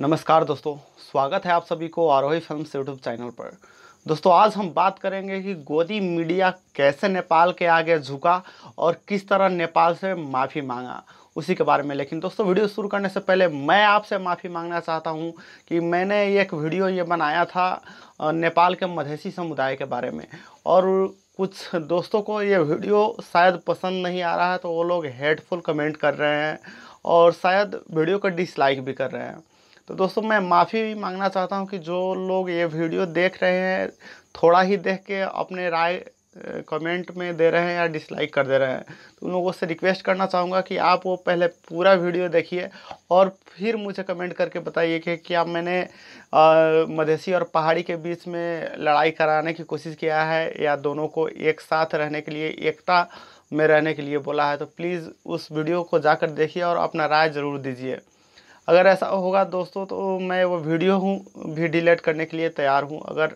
नमस्कार दोस्तों स्वागत है आप सभी को आरोही फिल्म यूट्यूब चैनल पर दोस्तों आज हम बात करेंगे कि गोदी मीडिया कैसे नेपाल के आगे झुका और किस तरह नेपाल से माफ़ी मांगा उसी के बारे में लेकिन दोस्तों वीडियो शुरू करने से पहले मैं आपसे माफ़ी मांगना चाहता हूँ कि मैंने एक वीडियो ये बनाया था नेपाल के मधेसी समुदाय के बारे में और कुछ दोस्तों को ये वीडियो शायद पसंद नहीं आ रहा है तो वो लोग हेडफुल कमेंट कर रहे हैं और शायद वीडियो को डिसलाइक भी कर रहे हैं तो दोस्तों मैं माफ़ी भी मांगना चाहता हूँ कि जो लोग ये वीडियो देख रहे हैं थोड़ा ही देख के अपने राय कमेंट में दे रहे हैं या डिसलाइक कर दे रहे हैं तो उन लोगों से रिक्वेस्ट करना चाहूँगा कि आप वो पहले पूरा वीडियो देखिए और फिर मुझे कमेंट करके बताइए कि क्या मैंने मधेसी और पहाड़ी के बीच में लड़ाई कराने की कोशिश किया है या दोनों को एक साथ रहने के लिए एकता में रहने के लिए बोला है तो प्लीज़ उस वीडियो को जाकर देखिए और अपना राय ज़रूर दीजिए अगर ऐसा होगा दोस्तों तो मैं वो वीडियो हूँ भी डिलीट करने के लिए तैयार हूँ अगर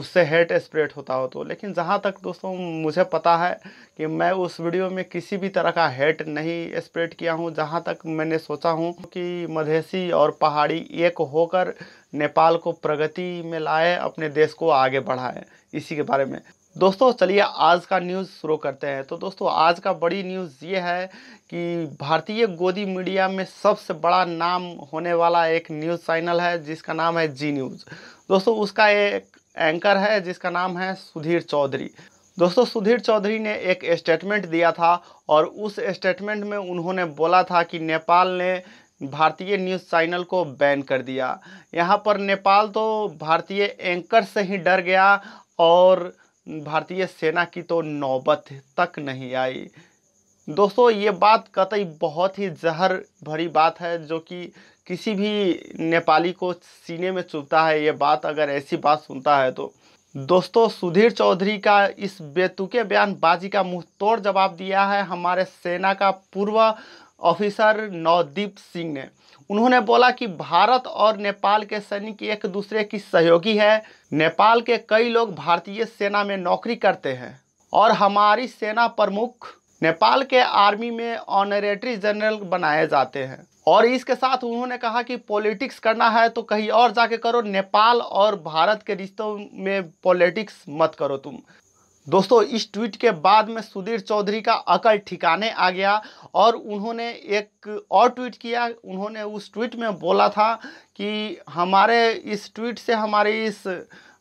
उससे हेट स्प्रेड होता हो तो लेकिन जहाँ तक दोस्तों मुझे पता है कि मैं उस वीडियो में किसी भी तरह का हेट नहीं स्प्रेड किया हूँ जहाँ तक मैंने सोचा हूँ कि मधेसी और पहाड़ी एक होकर नेपाल को प्रगति में लाए अपने देश को आगे बढ़ाए इसी के बारे में दोस्तों चलिए आज का न्यूज़ शुरू करते हैं तो दोस्तों आज का बड़ी न्यूज़ ये है कि भारतीय गोदी मीडिया में सबसे बड़ा नाम होने वाला एक न्यूज़ चैनल है जिसका नाम है जी न्यूज़ दोस्तों उसका एक एंकर है जिसका नाम है सुधीर चौधरी दोस्तों सुधीर चौधरी ने एक स्टेटमेंट दिया था और उस स्टेटमेंट में उन्होंने बोला था कि नेपाल ने भारतीय न्यूज़ चैनल को बैन कर दिया यहाँ पर नेपाल तो भारतीय एंकर से ही डर गया और भारतीय सेना की तो नौबत तक नहीं आई दोस्तों ये बात कतई बहुत ही जहर भरी बात है जो कि किसी भी नेपाली को सीने में चुभता है ये बात अगर ऐसी बात सुनता है तो दोस्तों सुधीर चौधरी का इस बेतुके बयानबाजी का मुंह तोड़ जवाब दिया है हमारे सेना का पूर्व ऑफिसर नवदीप सिंह ने उन्होंने बोला कि भारत और नेपाल के सैनिक एक दूसरे की सहयोगी है नेपाल के कई लोग भारतीय सेना में नौकरी करते हैं और हमारी सेना प्रमुख नेपाल के आर्मी में ऑनरेटरी जनरल बनाए जाते हैं और इसके साथ उन्होंने कहा कि पॉलिटिक्स करना है तो कहीं और जाके करो नेपाल और भारत के रिश्तों में पॉलिटिक्स मत करो तुम दोस्तों इस ट्वीट के बाद में सुधीर चौधरी का अकल ठिकाने आ गया और उन्होंने एक और ट्वीट किया उन्होंने उस ट्वीट में बोला था कि हमारे इस ट्वीट से हमारे इस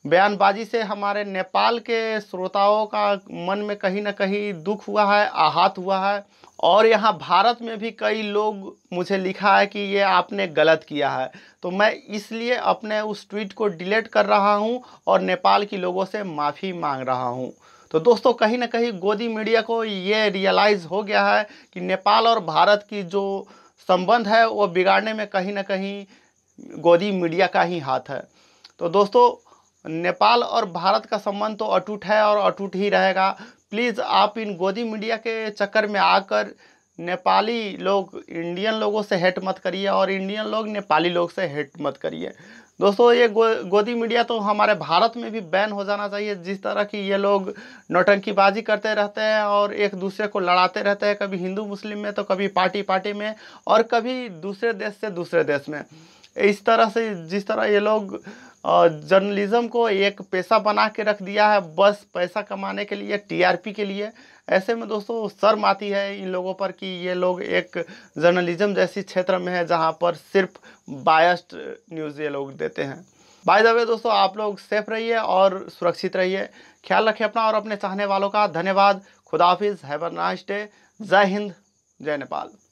बयानबाजी से हमारे नेपाल के श्रोताओं का मन में कहीं ना कहीं दुख हुआ है आहत हुआ है और यहाँ भारत में भी कई लोग मुझे लिखा है कि ये आपने गलत किया है तो मैं इसलिए अपने उस ट्वीट को डिलीट कर रहा हूँ और नेपाल के लोगों से माफ़ी मांग रहा हूँ तो दोस्तों कहीं ना कहीं गोदी मीडिया को ये रियलाइज़ हो गया है कि नेपाल और भारत की जो संबंध है वो बिगाड़ने में कहीं ना कहीं गोदी मीडिया का ही हाथ है तो दोस्तों नेपाल और भारत का संबंध तो अटूट है और अटूट ही रहेगा प्लीज़ आप इन गोदी मीडिया के चक्कर में आकर नेपाली लोग इंडियन लोगों से हेट मत करिए और इंडियन लोग नेपाली लोग से हेट मत करिए दोस्तों ये गो, गोदी मीडिया तो हमारे भारत में भी बैन हो जाना चाहिए जिस तरह की ये लोग नौटंकीबाजी करते रहते हैं और एक दूसरे को लड़ाते रहते हैं कभी हिंदू मुस्लिम में तो कभी पार्टी पार्टी में और कभी दूसरे देश से दूसरे देश में इस तरह से जिस तरह ये लोग जर्नलिज़्म को एक पेशा बना के रख दिया है बस पैसा कमाने के लिए टीआरपी के लिए ऐसे में दोस्तों शर्म आती है इन लोगों पर कि ये लोग एक जर्नलिज़्म जैसी क्षेत्र में है जहाँ पर सिर्फ बायस्ड न्यूज़ ये लोग देते हैं बाय द वे दोस्तों आप लोग सेफ रहिए और सुरक्षित रहिए ख्याल रखिए अपना और अपने चाहने वालों का धन्यवाद खुदाफिज अ नाइस डे जय हिंद जय नेपाल